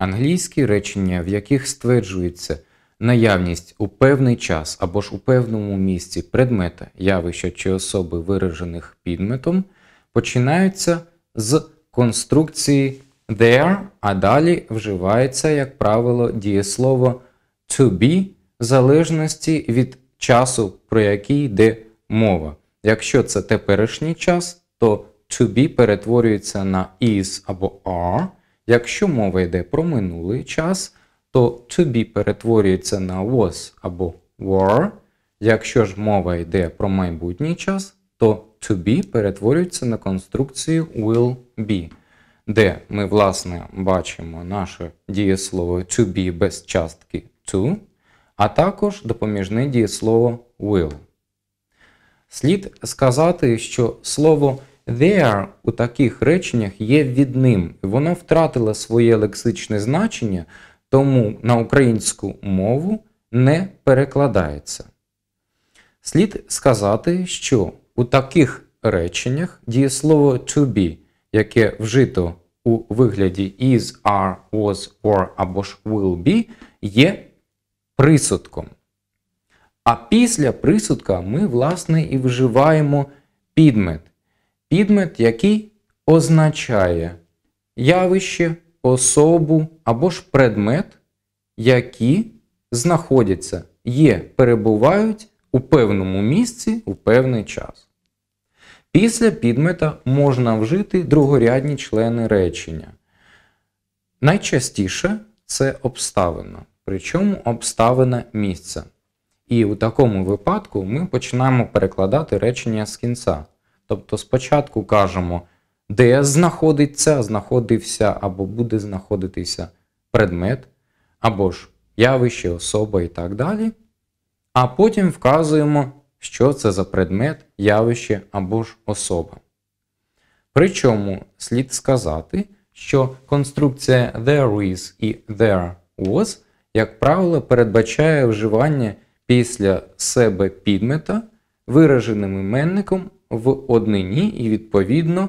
Англійські речення, в яких стверджується наявність у певний час або ж у певному місці предмета, явища чи особи, виражених підметом, починаються з конструкції there, а далі вживається, як правило, дієслово to be в залежності від часу, про який йде мова. Якщо це теперішній час, то to be перетворюється на is або are. Якщо мова йде про минулий час, то to be перетворюється на was або were. Якщо ж мова йде про майбутній час, то to be перетворюється на конструкцію will be, де ми, власне, бачимо наше дієслово to be без частки to, а також допоміжне дієслово will. Слід сказати, що слово There у таких реченнях є відним. Воно втратило своє лексичне значення, тому на українську мову не перекладається. Слід сказати, що у таких реченнях дієслово to be, яке вжито у вигляді is, are, was, or або ж will be, є присудком. А після присудка ми, власне, і вживаємо підмет підмет, який означає явище, особу або ж предмет, які знаходяться, є, перебувають у певному місці у певний час. Після підмета можна вжити другорядні члени речення. Найчастіше це обставина, причому обставина місця. І у такому випадку ми починаємо перекладати речення з кінця. Тобто спочатку кажемо, де знаходиться, знаходився або буде знаходитися предмет, або ж явище, особа і так далі. А потім вказуємо, що це за предмет, явище або ж особа. Причому слід сказати, що конструкція there is і there was, як правило, передбачає вживання після себе підмета, вираженим іменником в однині, і, відповідно,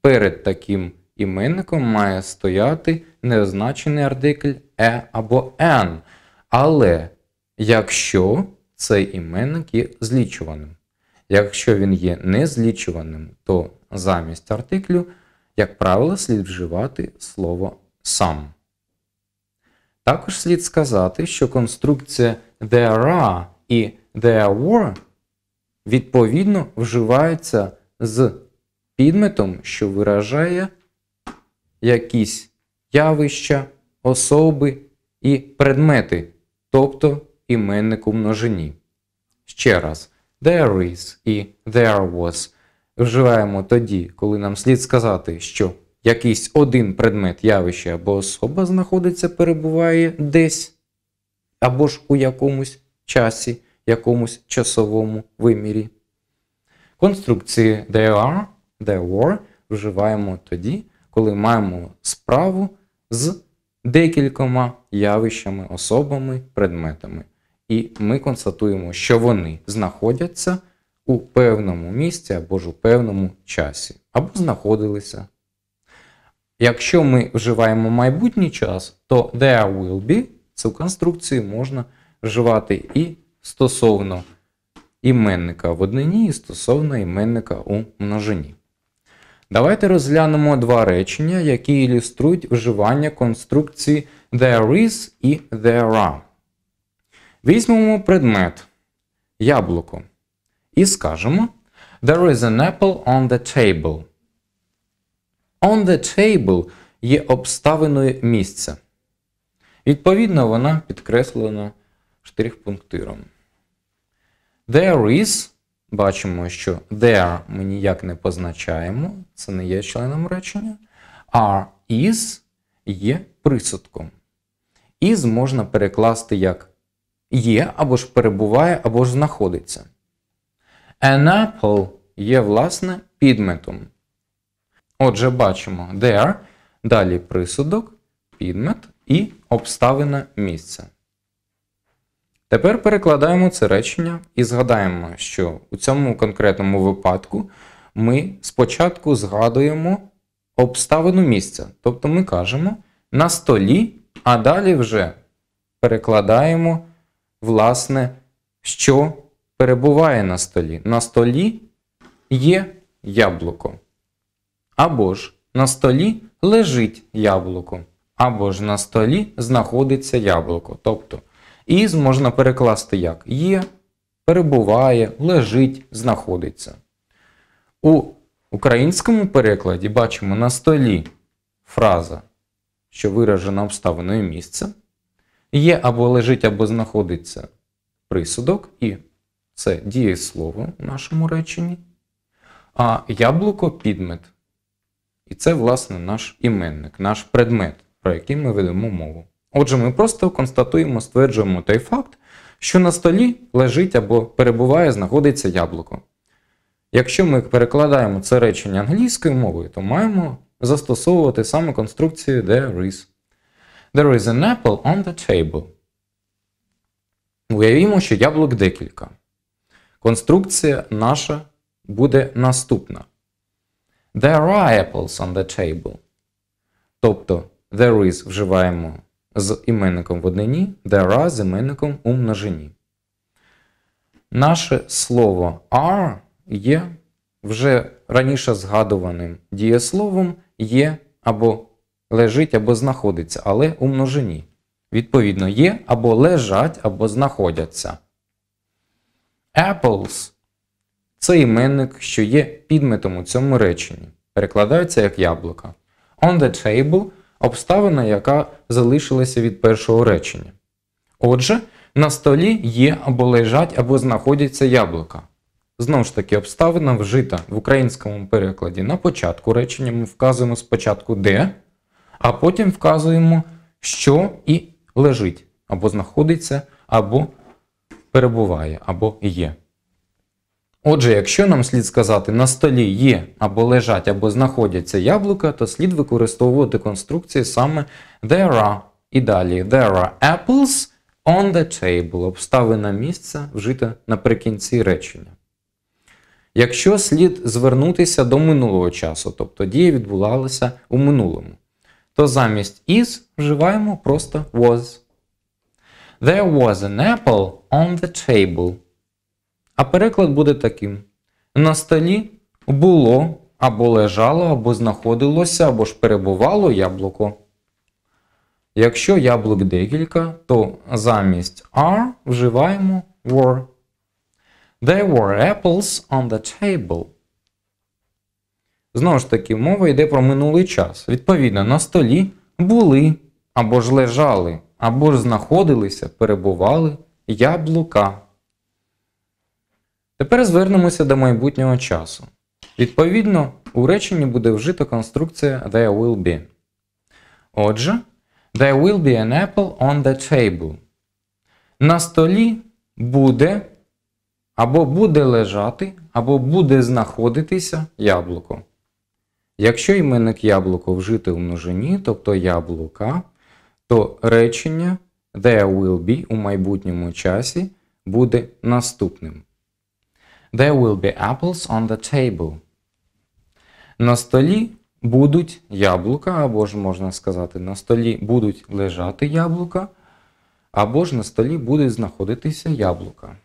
перед таким іменником має стояти неозначений артикль е або «н». Але якщо цей іменник є злічуваним. Якщо він є незлічуваним, то замість артиклю, як правило, слід вживати слово сам. Також слід сказати, що конструкція there are і there were відповідно вживається з підметом, що виражає якісь явища, особи і предмети, тобто іменнику множині. Ще раз, there is і there was вживаємо тоді, коли нам слід сказати, що якийсь один предмет явище або особа знаходиться, перебуває десь або ж у якомусь часі якомусь часовому вимірі. Конструкції they are, they were вживаємо тоді, коли маємо справу з декількома явищами, особами, предметами. І ми констатуємо, що вони знаходяться у певному місці або ж у певному часі, або знаходилися. Якщо ми вживаємо майбутній час, то there will be цю конструкцію можна вживати і стосовно іменника в однині і стосовно іменника у множині. Давайте розглянемо два речення, які ілюструють вживання конструкції there is і there are. Візьмемо предмет яблуко. І скажемо There is an apple on the table. On the table є обставиною місця. Відповідно, вона підкреслена штрих-пунктиром. There is. Бачимо, що there ми ніяк не позначаємо, це не є членом речення. Are is є присудком. Is можна перекласти як є, або ж перебуває, або ж знаходиться. An apple є, власне, підметом. Отже, бачимо there, далі присудок, підмет і обставина місця. Тепер перекладаємо це речення і згадаємо, що у цьому конкретному випадку ми спочатку згадуємо обставину місця. Тобто ми кажемо на столі, а далі вже перекладаємо, власне, що перебуває на столі. На столі є яблуко. Або ж на столі лежить яблуко, або ж на столі знаходиться яблуко. Тобто із можна перекласти як є, перебуває, лежить, знаходиться. У українському перекладі бачимо на столі фраза, що виражена обставиною місце. Є або лежить, або знаходиться присудок, і це дієслово в нашому реченні. А яблуко підмет. І це, власне, наш іменник, наш предмет, про який ми ведемо мову. Отже, ми просто констатуємо, стверджуємо той факт, що на столі лежить або перебуває, знаходиться яблуко. Якщо ми перекладаємо це речення англійською мовою, то маємо застосовувати саме конструкцію there is. There is an apple on the table. Уявімо, що яблук декілька. Конструкція наша буде наступна. There are apples on the table. Тобто there is вживаємо з іменником в однині, there are з іменником у множині. Наше слово are є вже раніше згадуваним дієсловом є або лежить, або знаходиться, але у множині. Відповідно, є або лежать, або знаходяться. Apples це іменник, що є підметом у цьому реченні. перекладається як яблука. On the table обставина, яка залишилася від першого речення. Отже, на столі є або лежать, або знаходяться яблука. Знову ж таки, обставина вжита в українському перекладі на початку речення ми вказуємо спочатку де, а потім вказуємо, що і лежить, або знаходиться, або перебуває, або є. Отже, якщо нам слід сказати, на столі є або лежать, або знаходяться яблука, то слід використовувати конструкції саме there are і далі. There are apples on the table. Обставина місця вжита наприкінці речення. Якщо слід звернутися до минулого часу, тобто дія відбувалася у минулому, то замість is вживаємо просто was. There was an apple on the table. А переклад буде таким: на столі було або лежало, або знаходилося, або ж перебувало яблуко. Якщо яблук декілька, то замість are вживаємо were. There were apples on the table. Знову ж таки, мова йде про минулий час. Відповідно, на столі були, або ж лежали, або ж знаходилися, перебували яблука. Тепер звернемося до майбутнього часу. Відповідно, у реченні буде вжита конструкція there will be. Отже, there will be an apple on the table. На столі буде або буде лежати, або буде знаходитися яблуко. Якщо іменник яблуко вжити у множині, тобто яблука, то речення there will be у майбутньому часі буде наступним. There will be apples on the table. На столі будуть яблука, або ж можна сказати, на столі будуть лежати яблука, або ж на столі будуть знаходитися яблука.